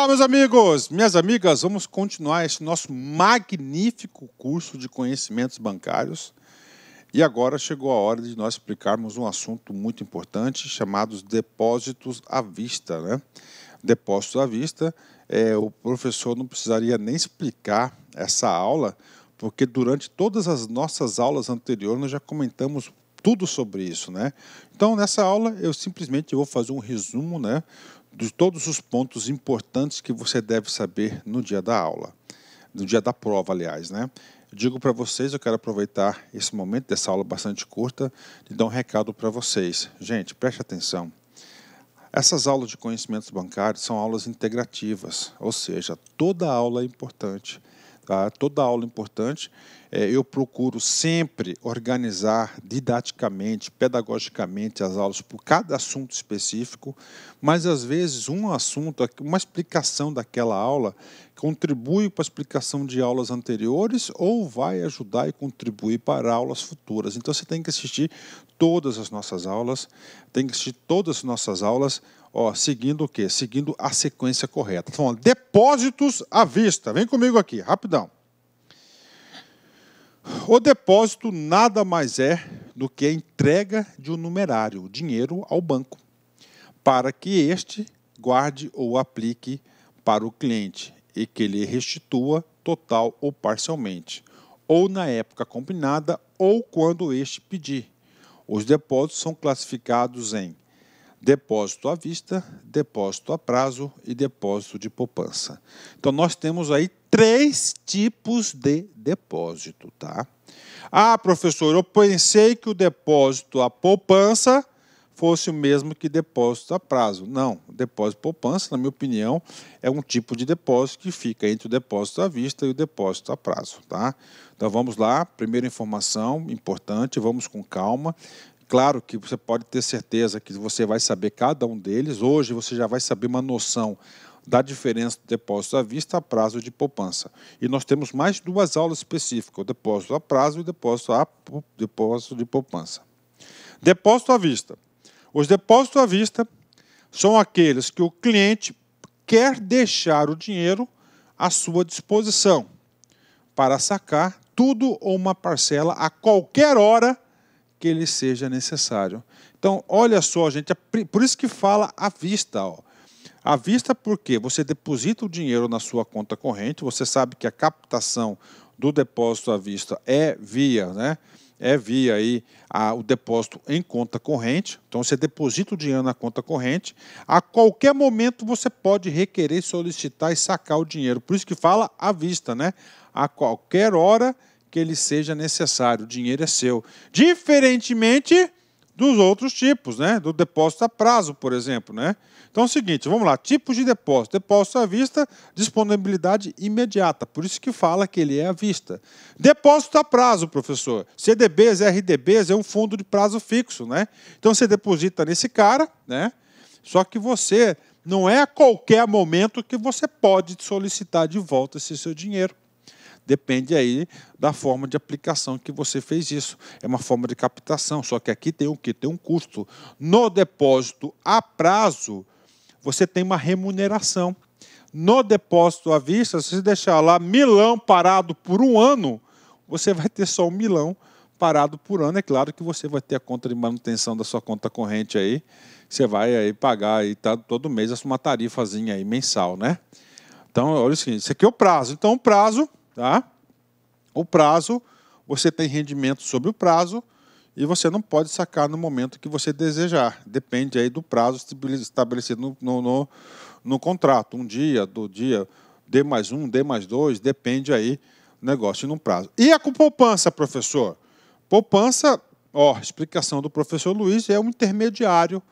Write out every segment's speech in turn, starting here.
Olá, meus amigos, minhas amigas, vamos continuar esse nosso magnífico curso de conhecimentos bancários. E agora chegou a hora de nós explicarmos um assunto muito importante chamado depósitos à vista. Né? Depósitos à vista, é, o professor não precisaria nem explicar essa aula, porque durante todas as nossas aulas anteriores nós já comentamos tudo sobre isso, né? Então, nessa aula, eu simplesmente vou fazer um resumo, né, de todos os pontos importantes que você deve saber no dia da aula, no dia da prova, aliás, né? Eu digo para vocês, eu quero aproveitar esse momento dessa aula bastante curta e dar um recado para vocês. Gente, preste atenção. Essas aulas de conhecimentos bancários são aulas integrativas, ou seja, toda aula é importante tá? Toda aula importante. É, eu procuro sempre organizar didaticamente, pedagogicamente as aulas por cada assunto específico, mas às vezes um assunto, uma explicação daquela aula contribui para a explicação de aulas anteriores ou vai ajudar e contribuir para aulas futuras. Então você tem que assistir todas as nossas aulas, tem que assistir todas as nossas aulas, ó, seguindo o quê? Seguindo a sequência correta. Então, tá ó, depósitos à vista. Vem comigo aqui, rapidão. O depósito nada mais é do que a entrega de um numerário, dinheiro ao banco, para que este guarde ou aplique para o cliente e que lhe restitua total ou parcialmente, ou na época combinada ou quando este pedir. Os depósitos são classificados em depósito à vista, depósito a prazo e depósito de poupança. Então nós temos aí três tipos de depósito, tá? Ah, professor, eu pensei que o depósito à poupança fosse o mesmo que depósito a prazo. Não, depósito poupança, na minha opinião, é um tipo de depósito que fica entre o depósito à vista e o depósito a prazo, tá? Então vamos lá, primeira informação importante, vamos com calma. Claro que você pode ter certeza que você vai saber cada um deles. Hoje você já vai saber uma noção da diferença do depósito à vista a prazo de poupança. E nós temos mais duas aulas específicas, o depósito a prazo e o depósito, a, depósito de poupança. Depósito à vista os depósitos à vista são aqueles que o cliente quer deixar o dinheiro à sua disposição para sacar tudo ou uma parcela a qualquer hora que ele seja necessário. Então, olha só, gente, é por isso que fala à vista. Ó. À vista porque você deposita o dinheiro na sua conta corrente, você sabe que a captação do depósito à vista é via né, é via aí a, o depósito em conta corrente. Então você deposita o dinheiro na conta corrente. A qualquer momento você pode requerer, solicitar e sacar o dinheiro. Por isso que fala à vista, né? A qualquer hora que ele seja necessário, o dinheiro é seu. Diferentemente dos outros tipos, né? Do depósito a prazo, por exemplo, né? Então é o seguinte, vamos lá, tipos de depósito. Depósito à vista, disponibilidade imediata. Por isso que fala que ele é à vista. Depósito a prazo, professor. CDBs, RDBs é um fundo de prazo fixo, né? Então você deposita nesse cara, né? Só que você não é a qualquer momento que você pode solicitar de volta esse seu dinheiro. Depende aí da forma de aplicação que você fez isso. É uma forma de captação, só que aqui tem o que? Tem um custo. No depósito a prazo, você tem uma remuneração. No depósito à vista, se você deixar lá milão parado por um ano, você vai ter só um milão parado por ano. É claro que você vai ter a conta de manutenção da sua conta corrente aí. Você vai aí pagar aí, tá, todo mês uma tarifazinha aí mensal, né? Então, olha o seguinte, esse aqui é o prazo. Então, o prazo Tá? O prazo, você tem rendimento sobre o prazo e você não pode sacar no momento que você desejar. Depende aí do prazo estabelecido no, no, no, contrato. Um dia, do dia, D mais um, D mais dois, depende aí do negócio no prazo. E a poupança, professor? Poupança, ó, explicação do professor Luiz, é um intermediário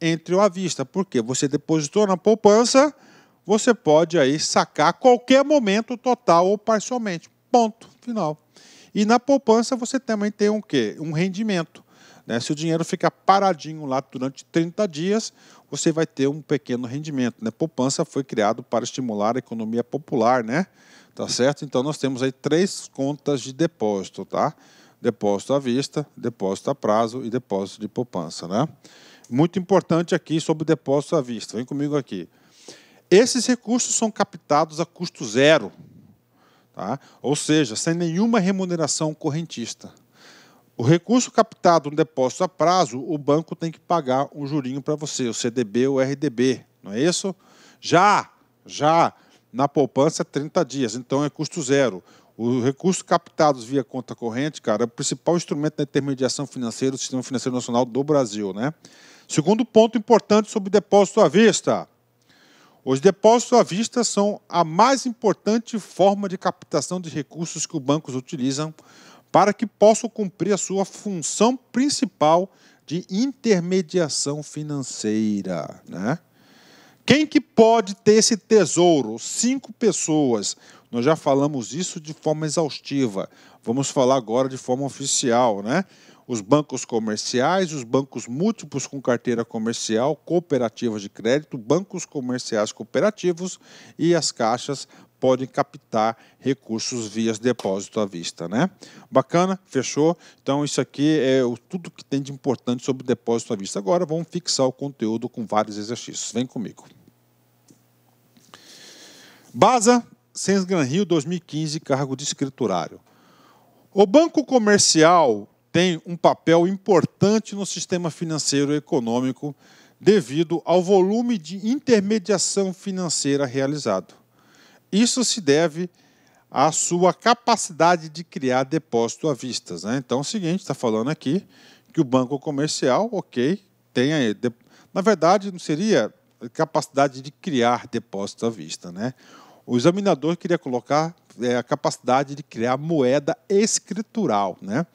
entre o à vista. Por quê? Você depositou na poupança você pode aí sacar a qualquer momento, total ou parcialmente. Ponto final. E na poupança você também tem um quê? Um rendimento. Né? Se o dinheiro ficar paradinho lá durante 30 dias, você vai ter um pequeno rendimento. Né? Poupança foi criado para estimular a economia popular, né? Tá certo? Então nós temos aí três contas de depósito, tá? Depósito à vista, depósito a prazo e depósito de poupança, né? Muito importante aqui sobre depósito à vista. Vem comigo aqui. Esses recursos são captados a custo zero, tá? ou seja, sem nenhuma remuneração correntista. O recurso captado no depósito a prazo, o banco tem que pagar um jurinho para você, o CDB ou RDB, não é isso? Já, já, na poupança 30 dias, então é custo zero. Os recursos captados via conta corrente, cara, é o principal instrumento da intermediação financeira do Sistema Financeiro Nacional do Brasil, né? Segundo ponto importante sobre depósito à vista. Os depósitos à vista são a mais importante forma de captação de recursos que os bancos utilizam para que possam cumprir a sua função principal de intermediação financeira. Né? Quem que pode ter esse tesouro? Cinco pessoas. Nós já falamos isso de forma exaustiva. Vamos falar agora de forma oficial, né? os bancos comerciais, os bancos múltiplos com carteira comercial, cooperativas de crédito, bancos comerciais cooperativos e as caixas podem captar recursos via depósito à vista, né? Bacana, fechou? Então isso aqui é o, tudo que tem de importante sobre depósito à vista. Agora vamos fixar o conteúdo com vários exercícios. Vem comigo. Baza, Sens Gran Rio 2015, cargo de escriturário. O Banco Comercial tem um papel importante no sistema financeiro e econômico devido ao volume de intermediação financeira realizado. Isso se deve à sua capacidade de criar depósito à vista. Né? Então, é o seguinte, está falando aqui que o banco comercial, ok, tem aí. Na verdade, não seria capacidade de criar depósito à vista. Né? O examinador queria colocar é, a capacidade de criar moeda escritural. Né?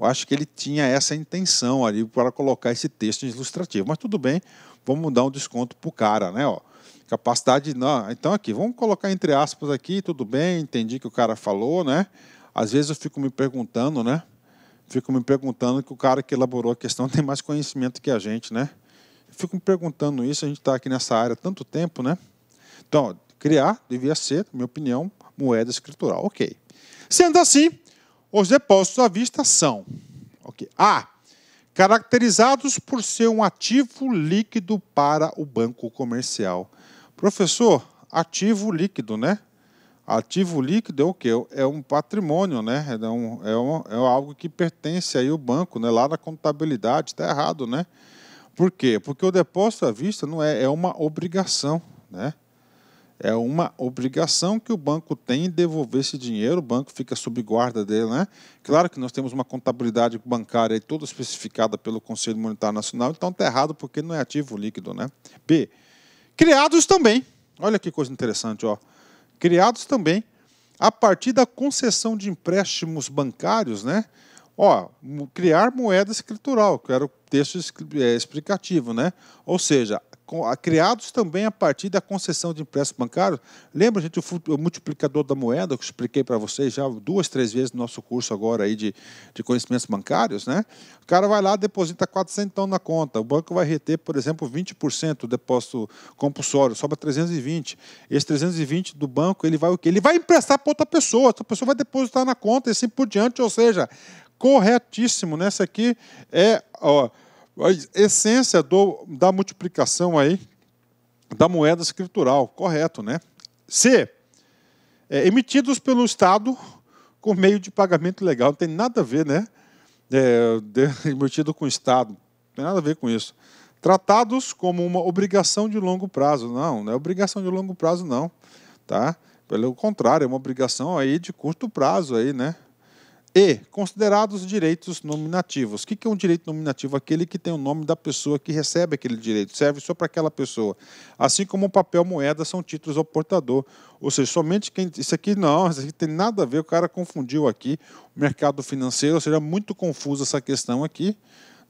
Eu acho que ele tinha essa intenção ali para colocar esse texto ilustrativo. Mas tudo bem, vamos dar um desconto para o cara, né? Ó, capacidade. Não, então, aqui, vamos colocar entre aspas aqui, tudo bem, entendi que o cara falou, né? Às vezes eu fico me perguntando, né? Fico me perguntando que o cara que elaborou a questão tem mais conhecimento que a gente, né? fico me perguntando isso, a gente está aqui nessa área há tanto tempo, né? Então, criar devia ser, na minha opinião, moeda escritural. Ok. Sendo assim, os depósitos à vista são okay, A. Caracterizados por ser um ativo líquido para o banco comercial. Professor, ativo líquido, né? Ativo líquido é o quê? É um patrimônio, né? É, um, é, um, é algo que pertence aí ao banco, né? Lá na contabilidade, está errado, né? Por quê? Porque o depósito à vista não é, é uma obrigação, né? é uma obrigação que o banco tem devolver esse dinheiro, o banco fica sob guarda dele, né? Claro que nós temos uma contabilidade bancária toda especificada pelo Conselho Monetário Nacional, então está errado porque não é ativo líquido, né? B. Criados também. Olha que coisa interessante, ó. Criados também a partir da concessão de empréstimos bancários, né? Ó, criar moeda escritural, que era o texto é, explicativo, né? Ou seja, criados também a partir da concessão de empréstimo bancário. Lembra, gente, o, multiplicador da moeda, que eu expliquei para vocês já duas, três vezes no nosso curso agora aí de, de conhecimentos bancários, né? O cara vai lá, deposita 400 então, na conta. O banco vai reter, por exemplo, 20% do depósito compulsório, sobra 320. Esse 320 do banco, ele vai o quê? Ele vai emprestar para outra pessoa. Outra pessoa vai depositar na conta e assim por diante, ou seja, corretíssimo. Nessa né? aqui é, ó, a essência do, da multiplicação aí da moeda escritural, correto, né? C. É, emitidos pelo Estado com meio de pagamento legal. Não tem nada a ver, né? É, de, emitido com o Estado. Não tem nada a ver com isso. Tratados como uma obrigação de longo prazo. Não, não é obrigação de longo prazo, não. Tá? Pelo contrário, é uma obrigação aí de curto prazo aí, né? E, considerados direitos nominativos. O que é um direito nominativo? Aquele que tem o nome da pessoa que recebe aquele direito, serve só para aquela pessoa. Assim como o papel moeda são títulos ao portador. Ou seja, somente quem. Isso aqui não, isso aqui tem nada a ver, o cara confundiu aqui o mercado financeiro, ou seja, é muito confusa essa questão aqui.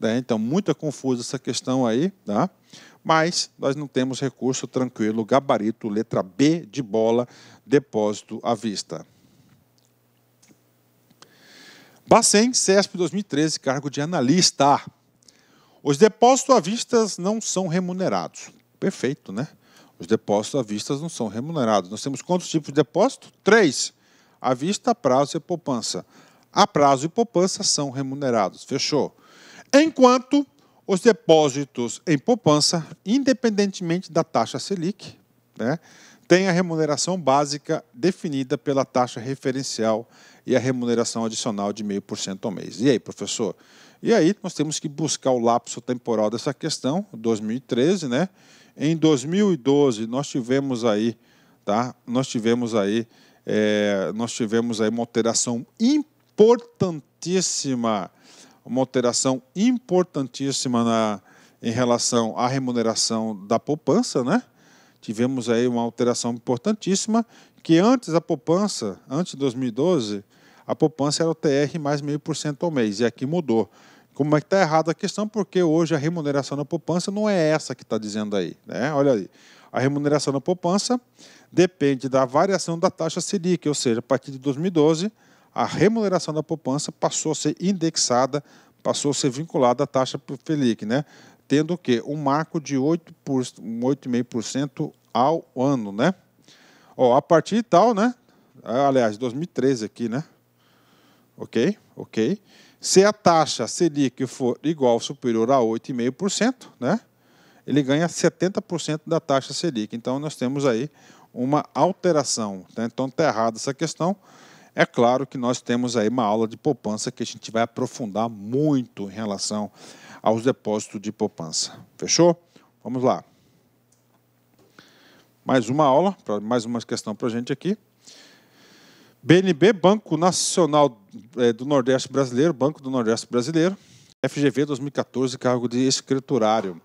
Né? Então, muito confusa essa questão aí, tá? mas nós não temos recurso tranquilo, gabarito, letra B de bola, depósito à vista. Bacen, CESP 2013, cargo de analista. Os depósitos à vista não são remunerados. Perfeito, né? Os depósitos à vista não são remunerados. Nós temos quantos tipos de depósito? Três. À vista, prazo e poupança. A prazo e poupança são remunerados. Fechou. Enquanto os depósitos em poupança, independentemente da taxa Selic, né, têm a remuneração básica definida pela taxa referencial e a remuneração adicional de 0,5% ao mês. E aí, professor? E aí nós temos que buscar o lapso temporal dessa questão, 2013, né? Em 2012 nós tivemos aí, tá? Nós tivemos aí, é, nós tivemos aí uma alteração importantíssima, uma alteração importantíssima na, em relação à remuneração da poupança, né? Tivemos aí uma alteração importantíssima que antes a poupança, antes de 2012, a poupança era o TR mais meio por cento ao mês, e aqui mudou. Como é que está errada a questão? Porque hoje a remuneração da poupança não é essa que está dizendo aí. Né? Olha aí. A remuneração da poupança depende da variação da taxa Selic, ou seja, a partir de 2012, a remuneração da poupança passou a ser indexada, passou a ser vinculada à taxa Selic, né? tendo o quê? Um marco de 8,5% ao ano, né? Ó, a partir de tal, né? Ah, aliás, 2013 aqui, né? Ok? Ok. Se a taxa Selic for igual ou superior a 8,5%, né? Ele ganha 70% da taxa Selic. Então, nós temos aí uma alteração. Né? Então, está errada essa questão. É claro que nós temos aí uma aula de poupança que a gente vai aprofundar muito em relação aos depósitos de poupança. Fechou? Vamos lá mais uma aula, mais uma questão para a gente aqui. BNB, Banco Nacional é, do Nordeste Brasileiro, Banco do Nordeste Brasileiro, FGV 2014, cargo de escriturário.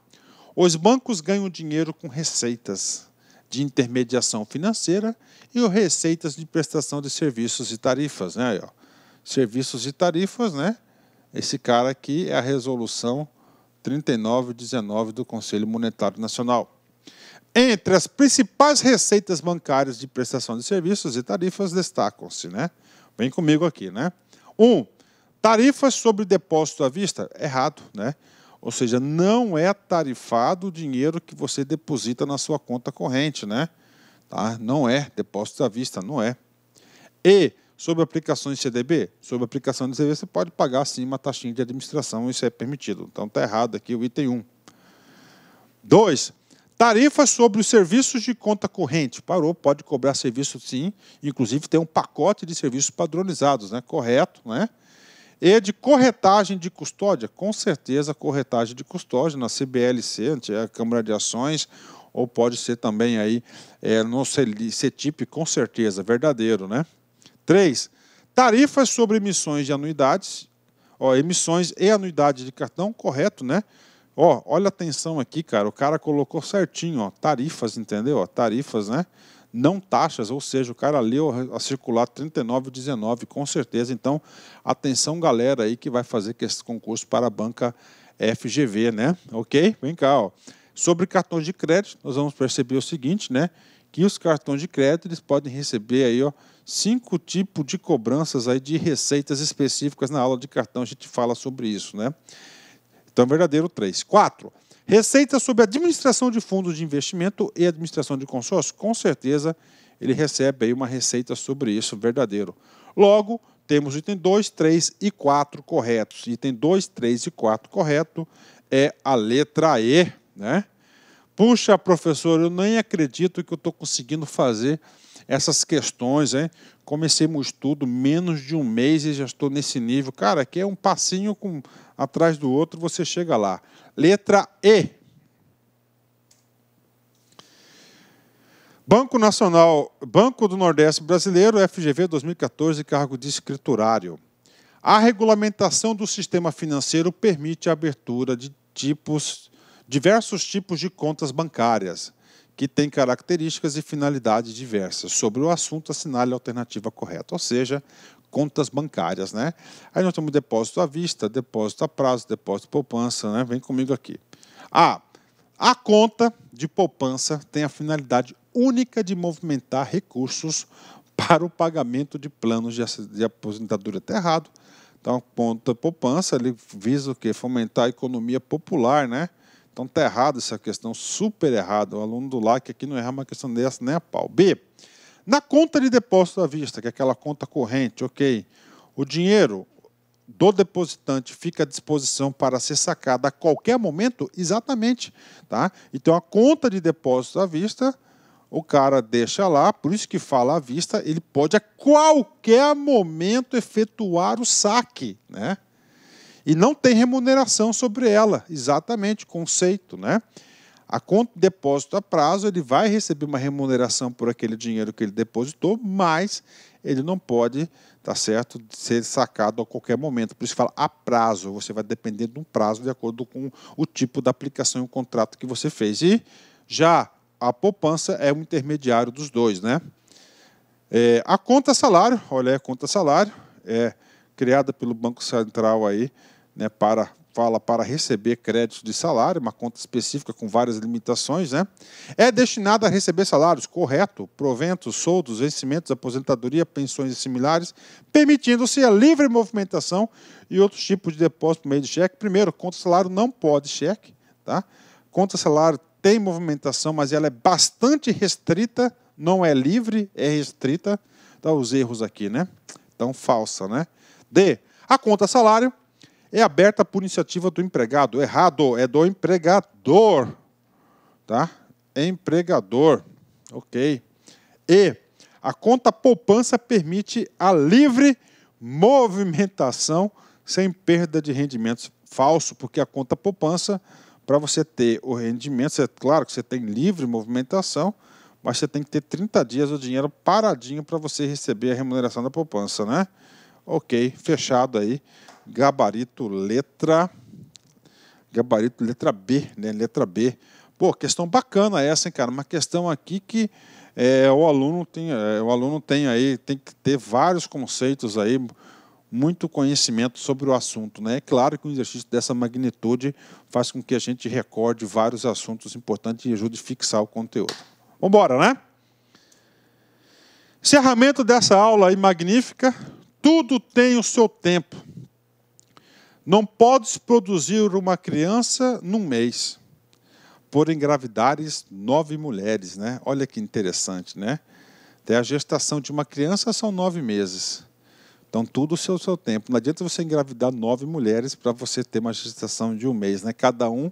Os bancos ganham dinheiro com receitas de intermediação financeira e receitas de prestação de serviços e tarifas. Né? Aí, serviços e tarifas, né? Esse cara aqui é a resolução 3919 do Conselho Monetário Nacional. Entre as principais receitas bancárias de prestação de serviços e tarifas destacam-se, né? Vem comigo aqui, né? Um, tarifas sobre depósito à vista, errado, né? Ou seja, não é tarifado o dinheiro que você deposita na sua conta corrente, né? Tá? Não é depósito à vista, não é. E sobre aplicações de CDB, sobre aplicação de CDB você pode pagar sim uma taxinha de administração, isso é permitido. Então tá errado aqui o item 1. 2. Tarifas sobre os serviços de conta corrente. Parou, pode cobrar serviço sim. Inclusive tem um pacote de serviços padronizados, né? correto. Né? E de corretagem de custódia. Com certeza, corretagem de custódia na CBLC, a Câmara de Ações, ou pode ser também aí é, no CETIP, com certeza, verdadeiro. Né? 3. Tarifas sobre emissões de anuidades. Ó, emissões e anuidade de cartão, correto, né? Ó, olha a atenção aqui, cara. O cara colocou certinho, ó, tarifas, entendeu? Ó, tarifas, né? Não taxas, ou seja, o cara leu a circular 3919, com certeza. Então, atenção, galera aí que vai fazer esse concurso para a banca FGV, né? Ok? Vem cá, ó. Sobre cartões de crédito, nós vamos perceber o seguinte, né? Que os cartões de crédito eles podem receber aí, ó, cinco tipos de cobranças aí de receitas específicas na aula de cartão. A gente fala sobre isso, né? Então, verdadeiro 3. 4. Receita sobre administração de fundos de investimento e administração de consórcio. Com certeza, ele recebe aí uma receita sobre isso, verdadeiro. Logo, temos item 2, 3 e 4 corretos. Item 2, 3 e 4 correto é a letra E, né? Puxa, professor, eu nem acredito que eu estou conseguindo fazer essas questões, hein? Comecemos tudo menos de um mês e já estou nesse nível. Cara, aqui é um passinho com, atrás do outro, você chega lá. Letra E. Banco Nacional, Banco do Nordeste Brasileiro, FGV 2014, cargo de escriturário. A regulamentação do sistema financeiro permite a abertura de tipos, diversos tipos de contas bancárias que tem características e finalidades diversas. Sobre o assunto, assinale a alternativa correta, ou seja, contas bancárias. Né? Aí nós temos depósito à vista, depósito a prazo, depósito poupança. Né? Vem comigo aqui. Ah, a conta de poupança tem a finalidade única de movimentar recursos para o pagamento de planos de aposentadoria. Está errado. Então, a conta poupança ele visa o quê? Fomentar a economia popular, né? Então está errado essa questão, super errado. O aluno do LAC aqui não erra uma questão dessa nem a pau. B. Na conta de depósito à vista, que é aquela conta corrente, ok. O dinheiro do depositante fica à disposição para ser sacado a qualquer momento, exatamente, tá? Então a conta de depósito à vista, o cara deixa lá, por isso que fala à vista, ele pode a qualquer momento efetuar o saque, né? e não tem remuneração sobre ela, exatamente, conceito, né? A conta de depósito a prazo, ele vai receber uma remuneração por aquele dinheiro que ele depositou, mas ele não pode, tá certo, ser sacado a qualquer momento. Por isso fala a prazo, você vai depender de um prazo de acordo com o tipo da aplicação e o contrato que você fez. E já a poupança é o intermediário dos dois, né? É, a conta salário, olha aí a conta salário, é criada pelo Banco Central aí, né, para fala para receber créditos de salário, uma conta específica com várias limitações, né? É destinada a receber salários, correto, proventos, soldos, vencimentos, aposentadoria, pensões e similares, permitindo-se a livre movimentação e outros tipos de depósito por meio de cheque. Primeiro, conta salário não pode cheque, tá? Conta salário tem movimentação, mas ela é bastante restrita, não é livre, é restrita. Dá tá os erros aqui, né? Então, falsa, né? D. A conta salário é aberta por iniciativa do empregado. Errado, é do empregador. Tá? Empregador. Ok. E a conta poupança permite a livre movimentação sem perda de rendimentos. Falso, porque a conta poupança, para você ter o rendimento, é claro que você tem livre movimentação, mas você tem que ter 30 dias o dinheiro paradinho para você receber a remuneração da poupança, né? Ok, fechado aí. Gabarito letra. Gabarito letra B, né? Letra B. Pô, questão bacana essa, hein, cara? Uma questão aqui que é, o aluno tem, é, o aluno tem aí, tem que ter vários conceitos aí, muito conhecimento sobre o assunto, né? É claro que um exercício dessa magnitude faz com que a gente recorde vários assuntos importantes e ajude a fixar o conteúdo. Vamos embora, né? Encerramento dessa aula aí magnífica tudo tem o seu tempo. Não podes produzir uma criança num mês, por engravidares nove mulheres, né? Olha que interessante, né? Até a gestação de uma criança são nove meses. Então, tudo o seu, seu tempo. Não adianta você engravidar nove mulheres para você ter uma gestação de um mês, né? Cada um,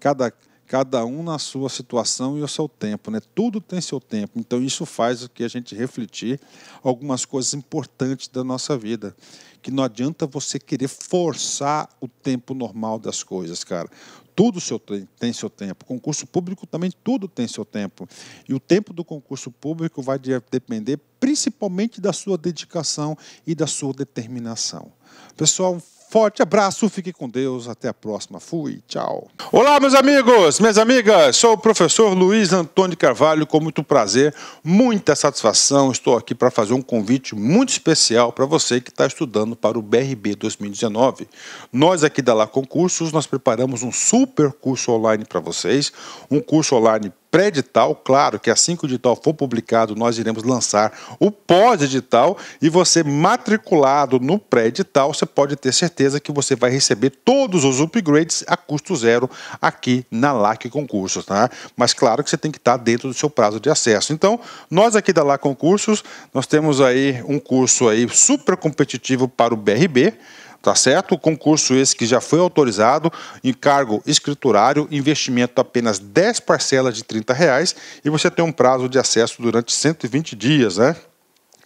cada cada um na sua situação e o seu tempo, né? Tudo tem seu tempo. Então isso faz o que a gente refletir algumas coisas importantes da nossa vida, que não adianta você querer forçar o tempo normal das coisas, cara. Tudo seu tem seu tempo. Concurso público também tudo tem seu tempo. E o tempo do concurso público vai depender principalmente da sua dedicação e da sua determinação. Pessoal, Forte abraço, fique com Deus, até a próxima. Fui, tchau. Olá, meus amigos, minhas amigas, sou o professor Luiz Antônio Carvalho, com muito prazer, muita satisfação. Estou aqui para fazer um convite muito especial para você que está estudando para o BRB 2019. Nós aqui da Lá Concursos, nós preparamos um super curso online para vocês, um curso online pré-edital, claro que assim que o edital for publicado, nós iremos lançar o pós-edital e você matriculado no pré-edital, você pode ter certeza que você vai receber todos os upgrades a custo zero aqui na LAC Concursos, tá? Mas claro que você tem que estar dentro do seu prazo de acesso. Então, nós aqui da LAC Concursos, nós temos aí um curso aí super competitivo para o BRB, tá certo? Concurso esse que já foi autorizado, encargo escriturário, investimento apenas 10 parcelas de R$ reais e você tem um prazo de acesso durante 120 dias, né?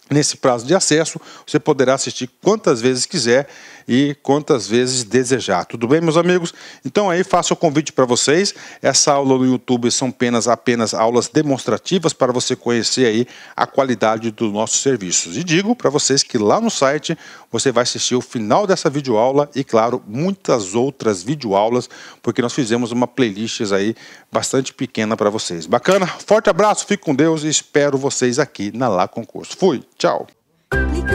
Nesse prazo de acesso, você poderá assistir quantas vezes quiser e quantas vezes desejar. Tudo bem, meus amigos? Então aí faço o convite para vocês. Essa aula no YouTube são apenas, apenas aulas demonstrativas para você conhecer aí a qualidade dos nossos serviços. E digo para vocês que lá no site você vai assistir o final dessa videoaula e, claro, muitas outras videoaulas, porque nós fizemos uma playlist aí bastante pequena para vocês. Bacana? Forte abraço, Fico com Deus e espero vocês aqui na Lá Concurso. Fui, tchau. Clique,